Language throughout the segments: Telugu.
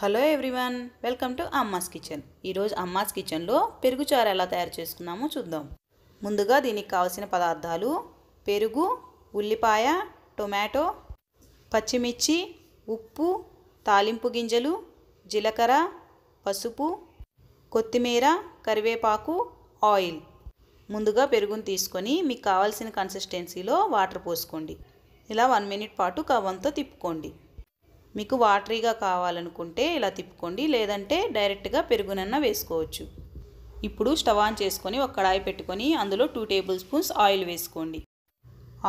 hello everyone welcome to Amma's kitchen ఈరోజు అమ్మాస్ కిచెన్లో పెరుగు చారు ఎలా తయారు చేసుకున్నామో చూద్దాం ముందుగా దీనికి కావాల్సిన పదార్థాలు పెరుగు ఉల్లిపాయ టొమాటో పచ్చిమిర్చి ఉప్పు తాలింపు గింజలు జీలకర్ర పసుపు కొత్తిమీర కరివేపాకు ఆయిల్ ముందుగా పెరుగును తీసుకొని మీకు కావాల్సిన కన్సిస్టెన్సీలో వాటర్ పోసుకోండి ఇలా వన్ మినిట్ పాటు కవ్వంతో తిప్పుకోండి మీకు వాటరీగా కావాలనుకుంటే ఇలా తిప్పుకోండి లేదంటే డైరెక్ట్గా పెరుగునన్న వేసుకోవచ్చు ఇప్పుడు స్టవ్ ఆన్ చేసుకొని ఒక కడాయి పెట్టుకొని అందులో టూ టేబుల్ స్పూన్స్ ఆయిల్ వేసుకోండి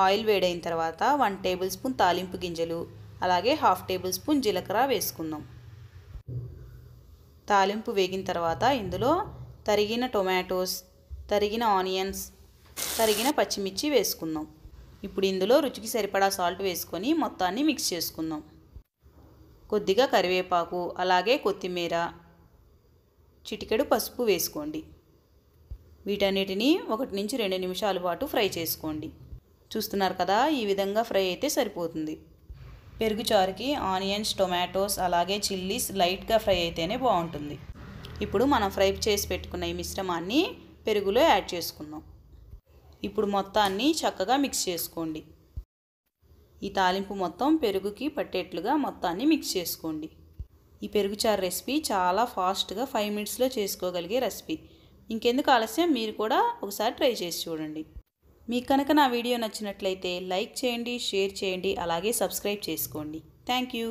ఆయిల్ వేడైన తర్వాత వన్ టేబుల్ స్పూన్ తాలింపు గింజలు అలాగే హాఫ్ టేబుల్ స్పూన్ జీలకర్ర వేసుకుందాం తాలింపు వేగిన తర్వాత ఇందులో తరిగిన టొమాటోస్ తరిగిన ఆనియన్స్ తరిగిన పచ్చిమిర్చి వేసుకుందాం ఇప్పుడు ఇందులో రుచికి సరిపడా సాల్ట్ వేసుకొని మొత్తాన్ని మిక్స్ చేసుకుందాం కొద్దిగా కరివేపాకు అలాగే కొత్తిమీర చిటికెడు పసుపు వేసుకోండి వీటన్నిటిని ఒకటి నుంచి రెండు నిమిషాల పాటు ఫ్రై చేసుకోండి చూస్తున్నారు కదా ఈ విధంగా ఫ్రై అయితే సరిపోతుంది పెరుగు చారుకి ఆనియన్స్ టొమాటోస్ అలాగే చిల్లీస్ లైట్గా ఫ్రై అయితేనే బాగుంటుంది ఇప్పుడు మనం ఫ్రై చేసి పెట్టుకున్న ఈ మిశ్రమాన్ని పెరుగులో యాడ్ చేసుకుందాం ఇప్పుడు మొత్తాన్ని చక్కగా మిక్స్ చేసుకోండి ఈ తాలింపు మొత్తం పెరుగుకి పట్టేట్లుగా మొత్తాన్ని మిక్స్ చేసుకోండి ఈ పెరుగు చారు రెసిపీ చాలా ఫాస్ట్గా ఫైవ్ మినిట్స్లో చేసుకోగలిగే రెసిపీ ఇంకెందుకు ఆలస్యం మీరు కూడా ఒకసారి ట్రై చేసి చూడండి మీకు కనుక నా వీడియో నచ్చినట్లయితే లైక్ చేయండి షేర్ చేయండి అలాగే సబ్స్క్రైబ్ చేసుకోండి థ్యాంక్ యూ